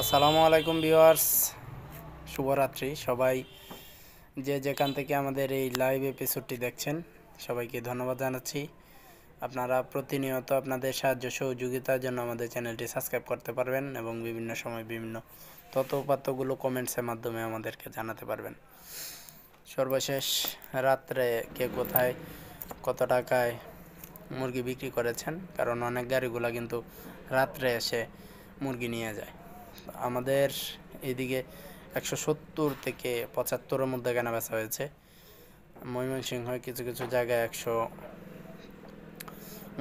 আসসালামু আলাইকুম ভিওয়ার্স শুভরাত্রি সবাই যে যেখান থেকে আমাদের এই লাইভ এপিসোডটি দেখছেন সবাইকে ধন্যবাদ জানাচ্ছি আপনারা প্রতিনিয়ত আপনাদের সাহায্য সহযোগিতার জন্য আমাদের চ্যানেলটি সাবস্ক্রাইব করতে পারবেন এবং বিভিন্ন সময় বিভিন্ন তথ্যপাত্রগুলো কমেন্টসের মাধ্যমে আমাদেরকে জানাতে পারবেন সর্বশেষ রাত্রে কে কোথায় কত টাকায় মুরগি বিক্রি করেছেন কারণ অনেক গাড়িগুলো কিন্তু রাত্রে এসে মুরগি নিয়ে যায় আমাদের এদিকে একশো সত্তর থেকে পঁচাত্তরের মধ্যে কেনা বেচা হয়েছে ময়মনসিংহ কিছু কিছু জায়গায় একশো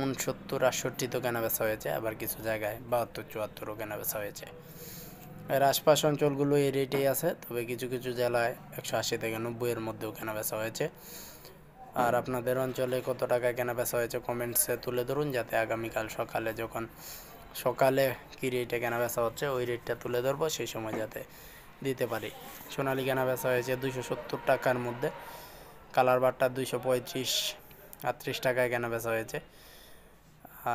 উনসত্তর আটষট্টি তো কেনা বেচা হয়েছে আবার কিছু জায়গায় বাহাত্তর চুয়াত্তরও কেনা বেচা হয়েছে এর আশপাশ অঞ্চলগুলো এই রেটেই আছে তবে কিছু কিছু জেলায় একশো আশি থেকে নব্বইয়ের মধ্যেও কেনা বেচা হয়েছে আর আপনাদের অঞ্চলে কত টাকা কেনা বেচা হয়েছে কমেন্টসে তুলে ধরুন যাতে আগামীকাল সকালে যখন সকালে কী রেটে কেনা বেচা হচ্ছে ওই রেটটা তুলে ধরবো সেই সময় যাতে দিতে পারি সোনালি কেনা বেচা হয়েছে দুশো সত্তর টাকার মধ্যে কালার বারটা দুইশো পঁয়ত্রিশ আটত্রিশ টাকায় কেনা বেচা হয়েছে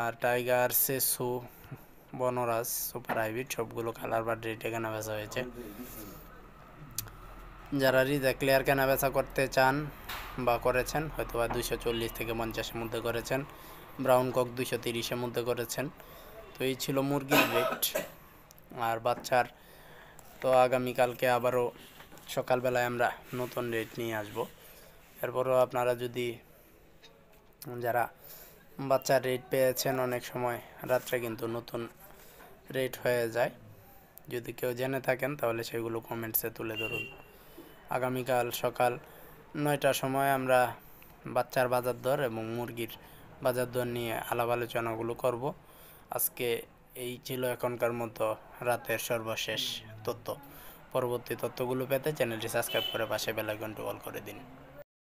আর টাইগার সেসু বনরাজ সুপার হাইব্রিড সবগুলো কালার বার রেটে কেনা বেচা হয়েছে যারা রিজা ক্লিয়ার কেনা বেচা করতে চান বা করেছেন হয়তো বা দুইশো চল্লিশ থেকে পঞ্চাশের মধ্যে করেছেন ব্রাউন কক দুশো তিরিশের মধ্যে করেছেন তো এই ছিল মুরগির রেট আর বাচ্চার তো আগামীকালকে আবারও সকালবেলায় আমরা নতুন রেট নিয়ে আসব এরপরও আপনারা যদি যারা বাচ্চার রেট পেয়েছেন অনেক সময় রাত্রে কিন্তু নতুন রেট হয়ে যায় যদি কেউ জেনে থাকেন তাহলে সেগুলো কমেন্টসে তুলে ধরুন আগামীকাল সকাল নয়টার সময় আমরা বাচ্চার বাজার দর এবং মুরগির বাজার দর নিয়ে আলাপ আলোচনাগুলো করব আজকে এই ছিল এখনকার মতো রাতের সর্বশেষ তথ্য পরবর্তী তথ্যগুলো পেতে চ্যানেলটি সাবস্ক্রাইব করে পাশে বেলাইকনটি অল করে দিন